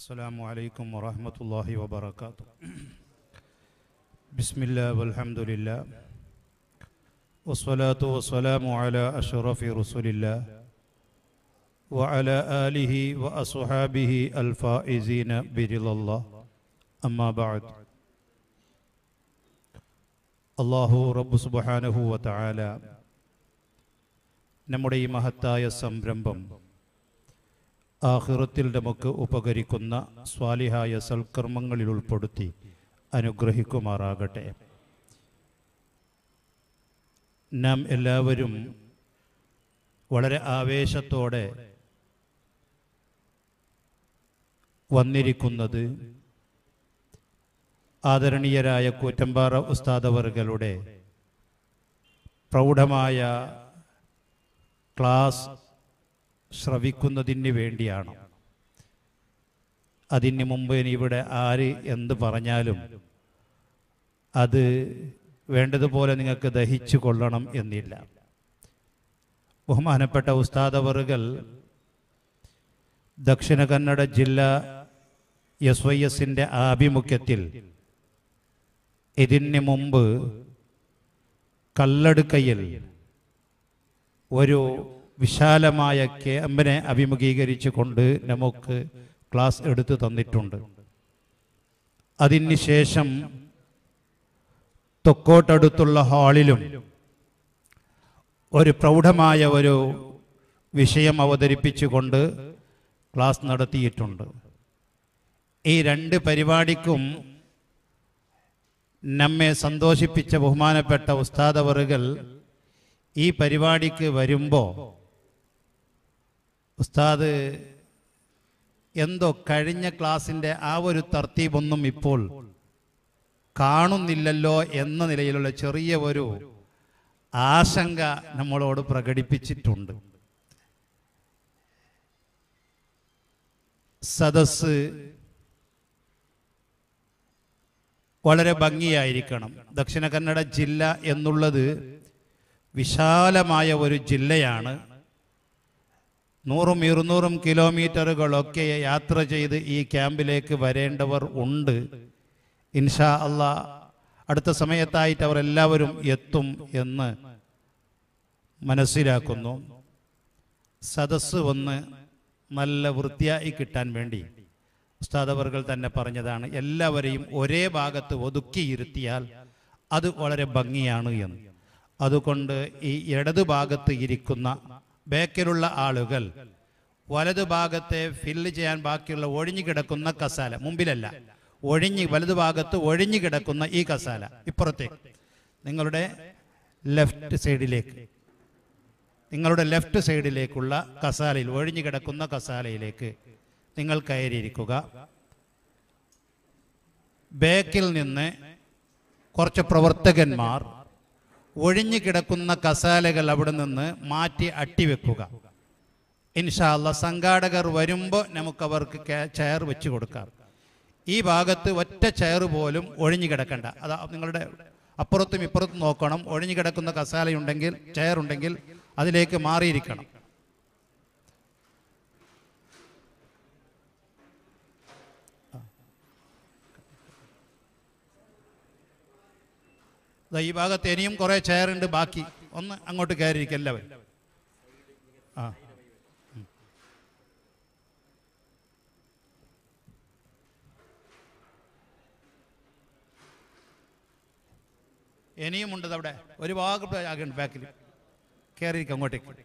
السلام عليكم ورحمة الله وبركاته بسم الله والحمد لله والصلاة والسلام على أشرف رسول الله وعلى آله وأصحابه الفائزين برضا الله أما بعد الله رب سبحانه وتعالى نمري مهتايا മഹത്തായ ആഹ്റത്തിൽ നമുക്ക് ഉപകരിക്കുന്ന സ്വാലിഹായ സൽക്കർമ്മങ്ങളിൽ ഉൾപ്പെടുത്തി അനുഗ്രഹിക്കുമാറാകട്ടെ നാം എല്ലാവരും വളരെ ആവേശത്തോടെ വന്നിരിക്കുന്നത് ആദരണീയരായ കൂറ്റമ്പാറ ഉസ്താദവർഗളുടെ പ്രൗഢമായ ക്ലാസ് ശ്രവിക്കുന്നതിന് വേണ്ടിയാണ് അതിന് മുമ്പ് ഇനി ഇവിടെ ആര് എന്ത് പറഞ്ഞാലും അത് വേണ്ടതുപോലെ നിങ്ങൾക്ക് ദഹിച്ചു കൊള്ളണം എന്നില്ല ബഹുമാനപ്പെട്ട ഉസ്താദവറുകൾ ദക്ഷിണ കന്നഡ ജില്ല എസ് വൈ എസിൻ്റെ ആഭിമുഖ്യത്തിൽ ഇതിന് മുമ്പ് കല്ലടുക്കയിൽ ഒരു വിശാലമായ കെ അഭിമുഖീകരിച്ചു അഭിമുഖീകരിച്ചുകൊണ്ട് നമുക്ക് ക്ലാസ് എടുത്തു തന്നിട്ടുണ്ട് ശേഷം തൊക്കോട്ടടുത്തുള്ള ഹാളിലും ഒരു പ്രൗഢമായ ഒരു വിഷയം അവതരിപ്പിച്ചുകൊണ്ട് ക്ലാസ് നടത്തിയിട്ടുണ്ട് ഈ രണ്ട് പരിപാടിക്കും നമ്മെ സന്തോഷിപ്പിച്ച ബഹുമാനപ്പെട്ട ഉസ്താദവറുകൾ ഈ പരിപാടിക്ക് വരുമ്പോൾ ഉസ്താദ് എന്തോ കഴിഞ്ഞ ക്ലാസിൻ്റെ ആ ഒരു തർത്തീപൊന്നും ഇപ്പോൾ കാണുന്നില്ലല്ലോ എന്ന നിലയിലുള്ള ചെറിയ ഒരു ആശങ്ക നമ്മളോട് പ്രകടിപ്പിച്ചിട്ടുണ്ട് സദസ് വളരെ ഭംഗിയായിരിക്കണം ദക്ഷിണ കന്നഡ ജില്ല എന്നുള്ളത് വിശാലമായ ഒരു ജില്ലയാണ് നൂറും ഇരുന്നൂറും കിലോമീറ്ററുകളൊക്കെ യാത്ര ചെയ്ത് ഈ ക്യാമ്പിലേക്ക് വരേണ്ടവർ ഉണ്ട് ഇൻഷാ അല്ല അടുത്ത സമയത്തായിട്ട് അവർ എല്ലാവരും എത്തും എന്ന് മനസ്സിലാക്കുന്നു സദസ് വന്ന് നല്ല വൃത്തിയായി കിട്ടാൻ വേണ്ടി ഉസ്താദവർകൾ തന്നെ പറഞ്ഞതാണ് എല്ലാവരെയും ഒരേ ഭാഗത്ത് ഒതുക്കിയിരുത്തിയാൽ അത് വളരെ ഭംഗിയാണ് എന്ന് അതുകൊണ്ട് ഈ ഇടതു ഭാഗത്ത് ഇരിക്കുന്ന ബേക്കിലുള്ള ആളുകൾ വലതുഭാഗത്തെ ഫില്ല് ചെയ്യാൻ ബാക്കിയുള്ള ഒഴിഞ്ഞു കിടക്കുന്ന കസാല മുമ്പിലല്ല ഒഴിഞ്ഞ് വലതുഭാഗത്ത് ഒഴിഞ്ഞു കിടക്കുന്ന ഈ കസാല ഇപ്പുറത്തേക്ക് നിങ്ങളുടെ ലെഫ്റ്റ് സൈഡിലേക്ക് നിങ്ങളുടെ ലെഫ്റ്റ് സൈഡിലേക്കുള്ള കസാലയിൽ ഒഴിഞ്ഞു കിടക്കുന്ന കസാലയിലേക്ക് നിങ്ങൾ കയറിയിരിക്കുക ബേക്കിൽ നിന്ന് കുറച്ച് പ്രവർത്തകന്മാർ ഒഴിഞ്ഞു കിടക്കുന്ന കസാലകൾ അവിടെ നിന്ന് മാറ്റി അട്ടിവെക്കുക ഇൻഷാല്ല സംഘാടകർ വരുമ്പോൾ നമുക്ക് അവർക്ക് ചെയർ വെച്ച് കൊടുക്കാം ഈ ഭാഗത്ത് ഒറ്റ ചെയർ പോലും ഒഴിഞ്ഞു കിടക്കണ്ട അത് നിങ്ങളുടെ അപ്പുറത്തും ഇപ്പുറത്തും നോക്കണം ഒഴിഞ്ഞു കിടക്കുന്ന കസാലയുണ്ടെങ്കിൽ ചെയർ ഉണ്ടെങ്കിൽ അതിലേക്ക് മാറിയിരിക്കണം ഈ ഭാഗത്ത് ഇനിയും കുറേ ചെയറുണ്ട് ബാക്കി ഒന്ന് അങ്ങോട്ട് കയറിയിരിക്കും എല്ലാവരും ആ ഉണ്ട് അവിടെ ഒരു ഭാഗം ബാക്കിൽ കയറിയിരിക്കാം അങ്ങോട്ടേക്ക്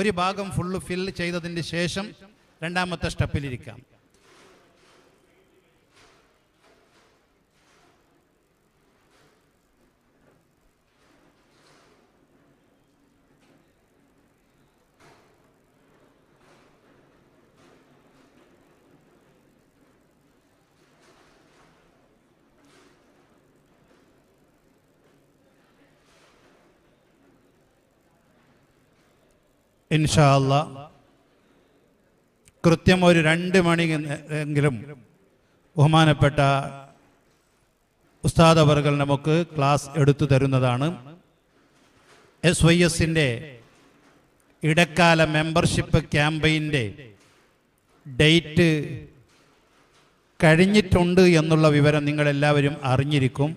ഒരു ഭാഗം ഫുള്ള് ഫിൽ ചെയ്തതിന് ശേഷം രണ്ടാമത്തെ സ്റ്റെപ്പിലിരിക്കാം ഇൻഷാല്ല കൃത്യം ഒരു രണ്ട് മണി എങ്കിലും ബഹുമാനപ്പെട്ട ഉസ്താദ് അവർകൾ നമുക്ക് ക്ലാസ് എടുത്തു തരുന്നതാണ് എസ് വൈ എസിൻ്റെ ഇടക്കാല മെമ്പർഷിപ്പ് ക്യാമ്പയിൻ്റെ ഡേറ്റ് കഴിഞ്ഞിട്ടുണ്ട് എന്നുള്ള വിവരം നിങ്ങളെല്ലാവരും അറിഞ്ഞിരിക്കും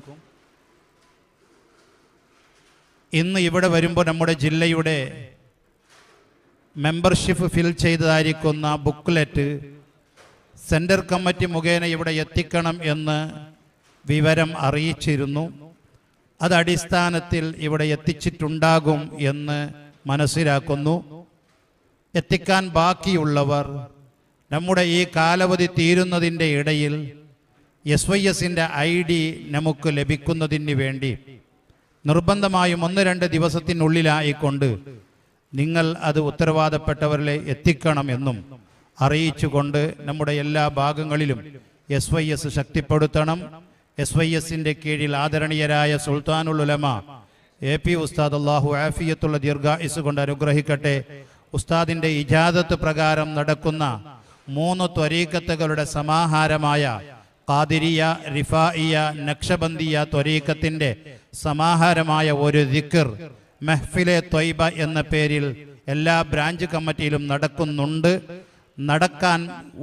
ഇന്ന് ഇവിടെ വരുമ്പോൾ നമ്മുടെ ജില്ലയുടെ മെമ്പർഷിപ്പ് ഫിൽ ചെയ്തതായിരിക്കുന്ന ബുക്ക്ലെറ്റ് സെൻറ്റർ കമ്മിറ്റി മുഖേന ഇവിടെ എത്തിക്കണം എന്ന് വിവരം അറിയിച്ചിരുന്നു അതടിസ്ഥാനത്തിൽ ഇവിടെ എത്തിച്ചിട്ടുണ്ടാകും എന്ന് മനസ്സിലാക്കുന്നു എത്തിക്കാൻ ബാക്കിയുള്ളവർ നമ്മുടെ ഈ കാലാവധി തീരുന്നതിൻ്റെ ഇടയിൽ എസ് വൈ എസിൻ്റെ ഐ ഡി നമുക്ക് ലഭിക്കുന്നതിന് വേണ്ടി നിർബന്ധമായും ഒന്ന് രണ്ട് ദിവസത്തിനുള്ളിലായിക്കൊണ്ട് നിങ്ങൾ അത് ഉത്തരവാദപ്പെട്ടവരിലെ എത്തിക്കണം എന്നും അറിയിച്ചുകൊണ്ട് നമ്മുടെ എല്ലാ ഭാഗങ്ങളിലും എസ് വൈ എസ് ശക്തിപ്പെടുത്തണം എസ് വൈ എസിൻ്റെ കീഴിൽ ആദരണീയരായ സുൽത്താനുൽ ഉലമ എ പി ഉസ്താദ് അള്ളാഹു ആഫിയത്തുള്ള ദീർഘായുസ് കൊണ്ട് അനുഗ്രഹിക്കട്ടെ ഉസ്താദിൻ്റെ ഇജാദത്ത് പ്രകാരം നടക്കുന്ന മൂന്ന് ത്വരീക്കത്തുകളുടെ സമാഹാരമായ കാതിരിയ റിഫായിയ നക്ഷബന്ദിയ ത്വരീക്കത്തിൻ്റെ സമാഹാരമായ ഒരു ദിക്കർ മെഹ്ഫിലെ ത്വയ്ബ എന്ന പേരിൽ എല്ലാ ബ്രാഞ്ച് കമ്മിറ്റിയിലും നടക്കുന്നുണ്ട് നടക്കാൻ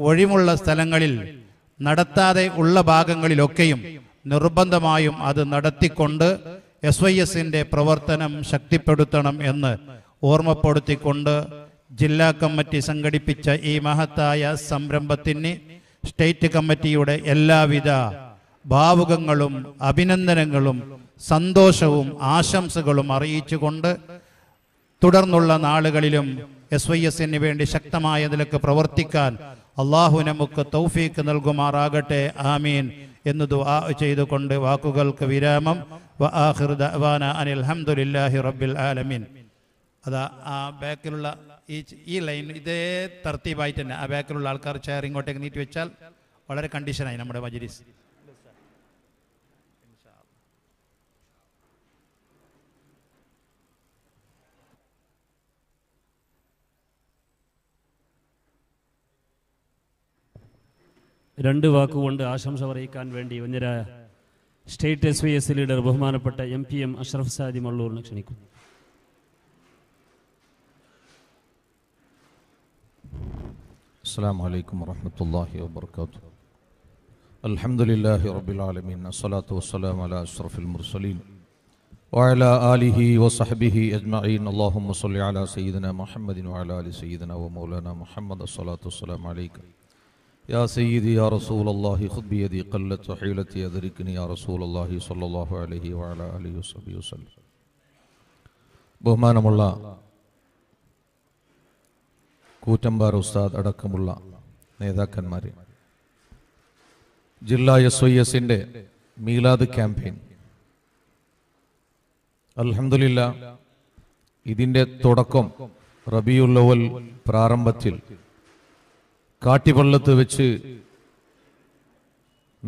ഒഴിവുള്ള സ്ഥലങ്ങളിൽ നടത്താതെ ഉള്ള ഭാഗങ്ങളിലൊക്കെയും നിർബന്ധമായും അത് നടത്തിക്കൊണ്ട് എസ് വൈ എസിൻ്റെ പ്രവർത്തനം ശക്തിപ്പെടുത്തണം എന്ന് ഓർമ്മപ്പെടുത്തിക്കൊണ്ട് ജില്ലാ കമ്മിറ്റി സംഘടിപ്പിച്ച ഈ മഹത്തായ സംരംഭത്തിന് സ്റ്റേറ്റ് കമ്മിറ്റിയുടെ എല്ലാവിധ ഭാവുകങ്ങളും അഭിനന്ദനങ്ങളും സന്തോഷവും ആശംസകളും അറിയിച്ചുകൊണ്ട് തുടർന്നുള്ള നാളുകളിലും എസ് വൈ എസിന് വേണ്ടി ശക്തമായ നിലക്ക് പ്രവർത്തിക്കാൻ അള്ളാഹു നമുക്ക് തൗഫീക്ക് നൽകുമാറാകട്ടെ ആമീൻ എന്ന് ദുആ ചെയ്തുകൊണ്ട് വാക്കുകൾക്ക് വിരാമം വ ദഅവാന അനിൽ ഹംദുലില്ലാഹി റബ്ബിൽ ആലമീൻ അതാ ആ ബാക്കിലുള്ള ഈ ഈ ലൈൻ ഇതേ തർത്തീബായിട്ട് തന്നെ ആ ബാക്കിലുള്ള ആൾക്കാർ ചെയർ ഇങ്ങോട്ടേക്ക് നീട്ടി വെച്ചാൽ വളരെ കണ്ടീഷനായി നമ്മുടെ മജിരിസ് രണ്ട് വാക്കുകൊണ്ട് ആശംസ അറിയിക്കാൻ വേണ്ടി ഒന്നര state S V S leader ബഹുമാനപ്പെട്ട M P M Ashraf Sadi മള്ളൂറിനെ ക്ഷണിക്കുന്നു അസ്സാം വലൈക്കും വാഹമത്തല്ലാഹി വാബർക്കാത്തു അലഹമുല്ലാഹി റബുലാലമീൻ അസ്സലാത്തു വസ്സലാം അല അഷ്റഫുൽ മുർസലീൻ وعلى آله وصحبه أجمعين اللهم صل على سيدنا محمد وعلى آل سيدنا ومولانا മുഹമ്മദ് الصلاة വസ്സലാം അലൈക്കും يا سيدي يا رسول الله خذ بيدي قلت وحيلتي أدركني يا رسول الله صلى الله عليه وعلى آله وصحبه وسلم ബഹുമാനമുള്ള കൂറ്റമ്പാർ ഉസ്താദ് അടക്കമുള്ള നേതാക്കന്മാരെ ജില്ലാ എസ് ഐ എസിൻ്റെ മീലാദ് ക്യാമ്പയിൻ അലഹമില്ല ഇതിൻ്റെ തുടക്കം റബിയുള്ളവൽ പ്രാരംഭത്തിൽ കാട്ടിപള്ളത്ത് വെച്ച്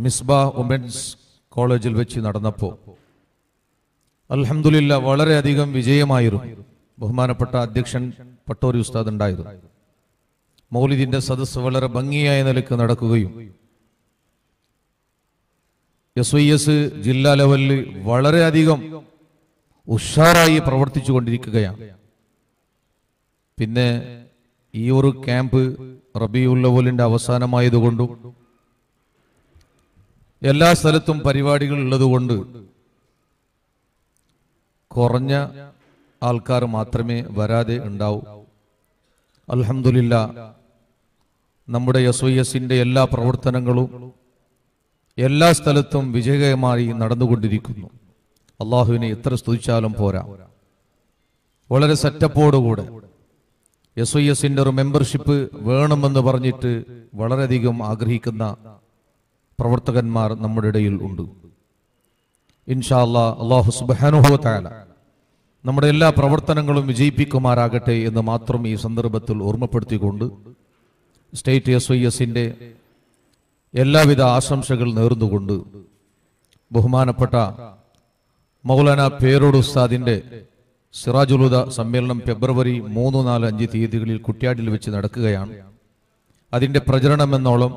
മിസ്ബ വുമൻസ് കോളേജിൽ വെച്ച് നടന്നപ്പോൾ അലഹമുല്ല വളരെയധികം വിജയമായിരുന്നു ബഹുമാനപ്പെട്ട അധ്യക്ഷൻ പട്ടോരി ഉസ്താദ് ഉണ്ടായിരുന്നു മൗലിദിന്റെ സദസ് വളരെ ഭംഗിയായ നിലക്ക് നടക്കുകയും എസ് വൈ എസ് ജില്ലാ ലെവലിൽ വളരെയധികം ഉഷാറായി പ്രവർത്തിച്ചു കൊണ്ടിരിക്കുകയാണ് പിന്നെ ഈ ഒരു ക്യാമ്പ് റബിയുള്ളവലിൻ്റെ അവസാനമായതുകൊണ്ടും എല്ലാ സ്ഥലത്തും പരിപാടികൾ ഉള്ളതുകൊണ്ട് കുറഞ്ഞ ആൾക്കാർ മാത്രമേ വരാതെ ഉണ്ടാവൂ അലഹമില്ല നമ്മുടെ എസ് ഐ എസിൻ്റെ എല്ലാ പ്രവർത്തനങ്ങളും എല്ലാ സ്ഥലത്തും വിജയകരമായി നടന്നുകൊണ്ടിരിക്കുന്നു അള്ളാഹുവിനെ എത്ര സ്തുതിച്ചാലും പോരാ വളരെ സെറ്റപ്പോടുകൂടെ എസ് ഐ എസിൻ്റെ ഒരു മെമ്പർഷിപ്പ് വേണമെന്ന് പറഞ്ഞിട്ട് വളരെയധികം ആഗ്രഹിക്കുന്ന പ്രവർത്തകന്മാർ നമ്മുടെ ഇടയിൽ ഉണ്ട് ഇൻഷാ അല്ലാ അള്ളാഹു സുബാനുഭവത്തായ നമ്മുടെ എല്ലാ പ്രവർത്തനങ്ങളും വിജയിപ്പിക്കുമാരാകട്ടെ എന്ന് മാത്രം ഈ സന്ദർഭത്തിൽ ഓർമ്മപ്പെടുത്തിക്കൊണ്ട് സ്റ്റേറ്റ് എസ് ഐ എസിൻ്റെ എല്ലാവിധ ആശംസകൾ നേർന്നുകൊണ്ട് ബഹുമാനപ്പെട്ട മൗലാന പേരോട് ഉസ്താദിൻ്റെ സിറാജുലുദ സമ്മേളനം ഫെബ്രുവരി മൂന്ന് നാല് അഞ്ച് തീയതികളിൽ കുറ്റ്യാടിൽ വെച്ച് നടക്കുകയാണ് അതിൻ്റെ പ്രചരണം എന്നോളം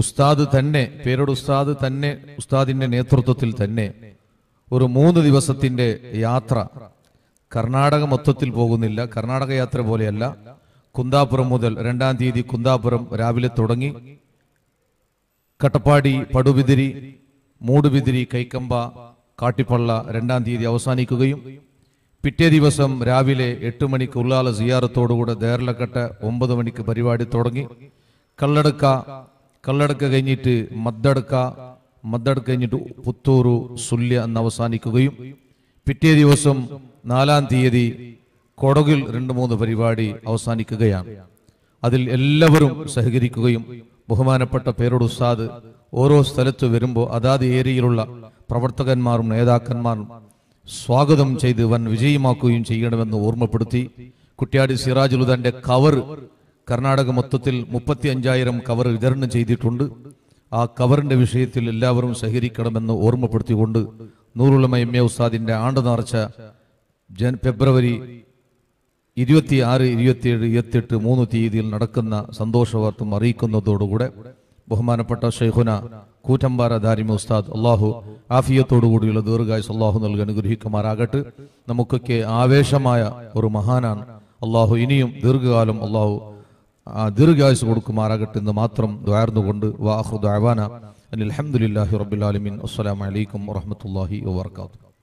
ഉസ്താദ് തന്നെ പേരോട് ഉസ്താദ് തന്നെ ഉസ്താദിൻ്റെ നേതൃത്വത്തിൽ തന്നെ ഒരു മൂന്ന് ദിവസത്തിൻ്റെ യാത്ര കർണാടക മൊത്തത്തിൽ പോകുന്നില്ല കർണാടക യാത്ര പോലെയല്ല കുന്താപുരം മുതൽ രണ്ടാം തീയതി കുന്താപുരം രാവിലെ തുടങ്ങി കട്ടപ്പാടി പടുബിതിരി മൂടുബിതിരി കൈക്കമ്പ കാട്ടിപ്പള്ള രണ്ടാം തീയതി അവസാനിക്കുകയും പിറ്റേ ദിവസം രാവിലെ എട്ട് മണിക്ക് ഉള്ളാല സിയാറത്തോടുകൂടെ ദേർലക്കട്ട ഒമ്പത് മണിക്ക് പരിപാടി തുടങ്ങി കള്ളടുക്ക കള്ളടുക്ക കഴിഞ്ഞിട്ട് മദ്ദടുക്ക മദ്ദടുക്ക കഴിഞ്ഞിട്ട് പുത്തൂറു സുല്യ എന്ന് അവസാനിക്കുകയും പിറ്റേ ദിവസം നാലാം തീയതി കൊടകിൽ രണ്ട് മൂന്ന് പരിപാടി അവസാനിക്കുകയാണ് അതിൽ എല്ലാവരും സഹകരിക്കുകയും ബഹുമാനപ്പെട്ട പേരോട് ഉസ്താദ് ഓരോ സ്ഥലത്ത് വരുമ്പോൾ അതാത് ഏരിയയിലുള്ള പ്രവർത്തകന്മാരും നേതാക്കന്മാരും സ്വാഗതം ചെയ്ത് വൻ വിജയമാക്കുകയും ചെയ്യണമെന്ന് ഓർമ്മപ്പെടുത്തി കുട്ടിയാടി സിറാജുലുദാന്റെ കവർ കർണാടക മൊത്തത്തിൽ മുപ്പത്തി അഞ്ചായിരം കവർ വിതരണം ചെയ്തിട്ടുണ്ട് ആ കവറിന്റെ വിഷയത്തിൽ എല്ലാവരും സഹകരിക്കണമെന്ന് ഓർമ്മപ്പെടുത്തിക്കൊണ്ട് നൂറുളമ എം എ ഉസ്താദിന്റെ ആണ്ട് നിറച്ച ജൻ ഫെബ്രുവരി ഇരുപത്തി ആറ് ഇരുപത്തിയേഴ് ഇരുപത്തിയെട്ട് മൂന്ന് തീയതിയിൽ നടക്കുന്ന സന്തോഷവാർത്തം അറിയിക്കുന്നതോടുകൂടെ ബഹുമാനപ്പെട്ട ഷെയ്ഖുന കൂറ്റമ്പാറ ദാരിമ ഉസ്താദ് അള്ളാഹു കൂടിയുള്ള ദീർഘായുസ് അള്ളാഹു നൽകി അനുഗ്രഹിക്കുമാറാകട്ടെ നമുക്കൊക്കെ ആവേശമായ ഒരു മഹാനാണ് അള്ളാഹു ഇനിയും ദീർഘകാലം അള്ളാഹു ദീർഘായുസ് കൊടുക്കുമാറാകട്ടെ എന്ന് മാത്രം ദ്വാർന്നുകൊണ്ട് വാഹുദ് അവാന അനിൽ അഹമ്മദില്ലാഹി റബുലാലമീൻ അസ്സലാമലൈക്കും വറഹമത്തല്ലാഹി വാത്തു